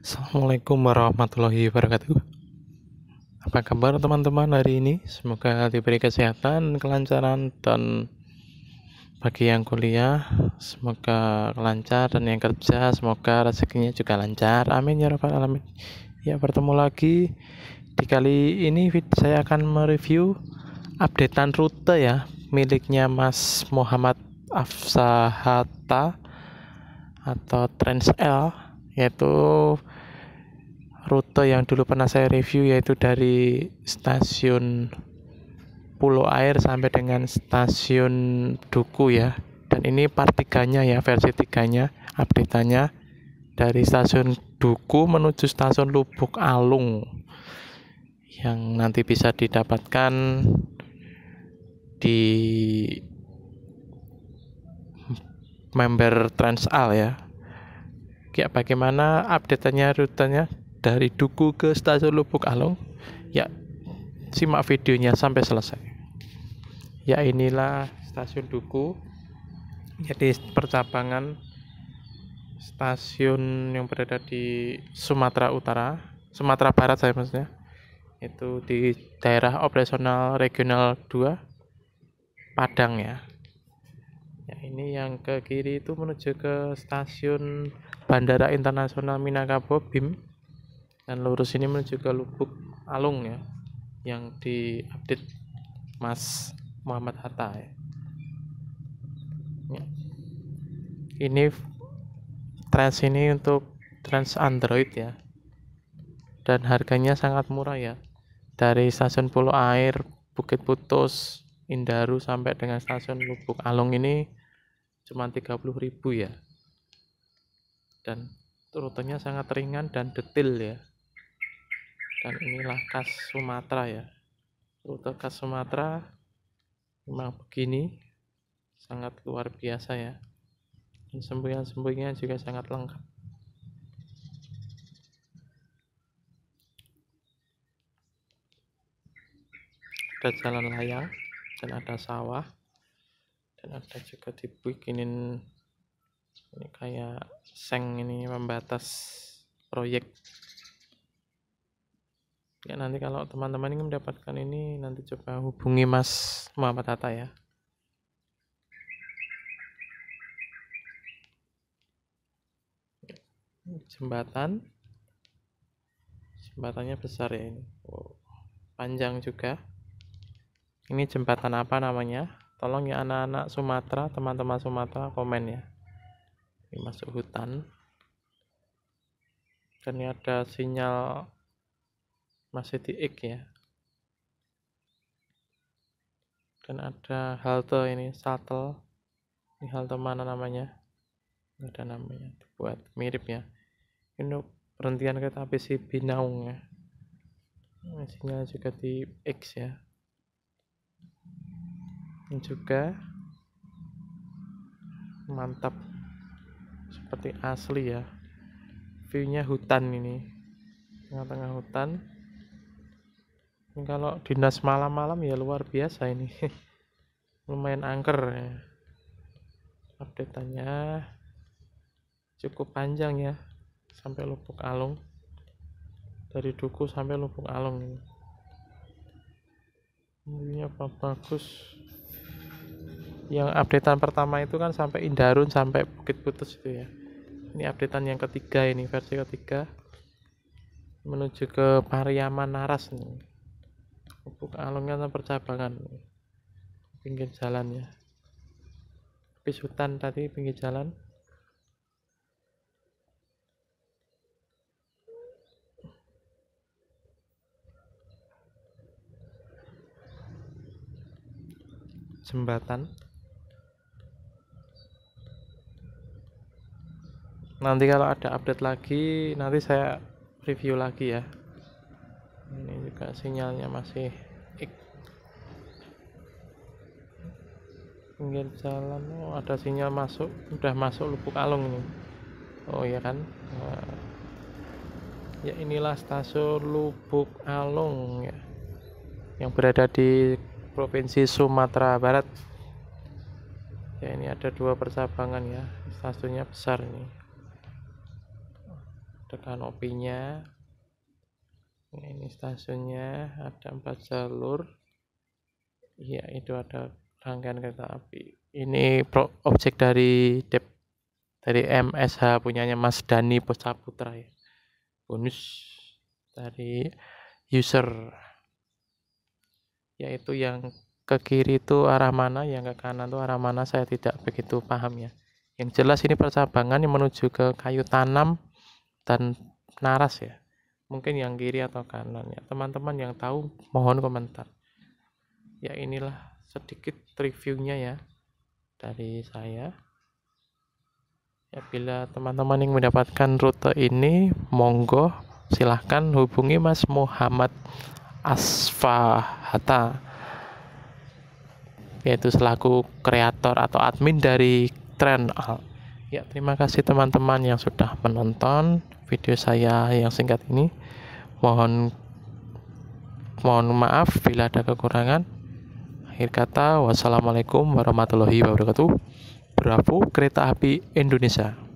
Assalamualaikum warahmatullahi wabarakatuh Apa kabar teman-teman hari ini? Semoga diberi kesehatan, kelancaran, dan bagi yang kuliah semoga lancar dan yang kerja semoga rezekinya juga lancar amin ya rabbal alamin ya bertemu lagi di kali ini saya akan mereview updatean rute ya miliknya Mas Muhammad Afsahata atau Trans L yaitu rute yang dulu pernah saya review yaitu dari stasiun Pulau Air sampai dengan stasiun Duku ya dan ini part 3 ya versi 3 nya update-nya dari stasiun Duku menuju stasiun Lubuk Alung yang nanti bisa didapatkan di member Transal ya ya bagaimana update-nya rutenya dari Duku ke Stasiun Lubuk Alung ya simak videonya sampai selesai ya inilah Stasiun Duku jadi percabangan stasiun yang berada di Sumatera Utara Sumatera Barat saya maksudnya itu di daerah operasional regional 2 Padang ya ini yang ke kiri itu menuju ke stasiun Bandara Internasional Minangkabau BIM dan lurus ini menuju ke Lubuk Alung ya yang di update Mas Muhammad Hatta ya. ya. Ini trans ini untuk trans Android ya dan harganya sangat murah ya dari stasiun Pulau Air Bukit Putus Indaru sampai dengan stasiun Lubuk Alung ini cuma 30.000 ya dan rutenya sangat ringan dan detail ya dan inilah khas Sumatera ya rute khas Sumatera memang begini sangat luar biasa ya dan sembunyian-sembunyian juga sangat lengkap ada jalan layang dan ada sawah dan ada juga dibikinin ini kayak seng ini pembatas proyek ya nanti kalau teman-teman ingin mendapatkan ini nanti coba hubungi Mas Muhammad Tata ya jembatan jembatannya besar ya ini wow. panjang juga ini jembatan apa namanya tolong ya anak-anak Sumatera teman-teman Sumatera komen ya ini masuk hutan dan ini ada sinyal masih di X ya dan ada halte ini shuttle ini halte mana namanya ada namanya dibuat mirip ya ini perhentian kereta api si Binaung ya sinyal juga di X ya juga mantap seperti asli ya viewnya hutan ini tengah-tengah hutan ini kalau dinas malam-malam ya luar biasa ini lumayan angker ya update updateannya cukup panjang ya sampai lubuk alung dari duku sampai lubuk alung ini viewnya bagus yang updatean pertama itu kan sampai Indarun sampai Bukit Putus itu ya ini updatean yang ketiga ini versi ketiga menuju ke Pariaman Naras nih alungnya alungan percabangan pinggir jalannya habis hutan tadi pinggir jalan jembatan nanti kalau ada update lagi nanti saya review lagi ya ini juga sinyalnya masih ik pinggir jalan oh ada sinyal masuk udah masuk lubuk alung ini oh iya kan nah. ya inilah stasiun lubuk alung ya yang berada di provinsi Sumatera Barat ya ini ada dua percabangan ya stasiunnya besar nih tekan OP-nya. ini stasiunnya ada empat jalur. Ya, itu ada rangkaian kereta api. Ini pro objek dari Dep dari MSH punyanya Mas Dani Putra ya. Bonus dari user yaitu yang ke kiri itu arah mana, yang ke kanan itu arah mana, saya tidak begitu paham ya. Yang jelas ini percabangan yang menuju ke kayu tanam dan naras ya mungkin yang kiri atau kanan ya teman-teman yang tahu mohon komentar ya inilah sedikit reviewnya ya dari saya ya bila teman-teman yang mendapatkan rute ini monggo silahkan hubungi Mas Muhammad Asfahata yaitu selaku kreator atau admin dari Trend Ya, terima kasih teman-teman yang sudah menonton video saya yang singkat ini. Mohon mohon maaf bila ada kekurangan. Akhir kata, wassalamualaikum warahmatullahi wabarakatuh. Bravo Kereta Api Indonesia.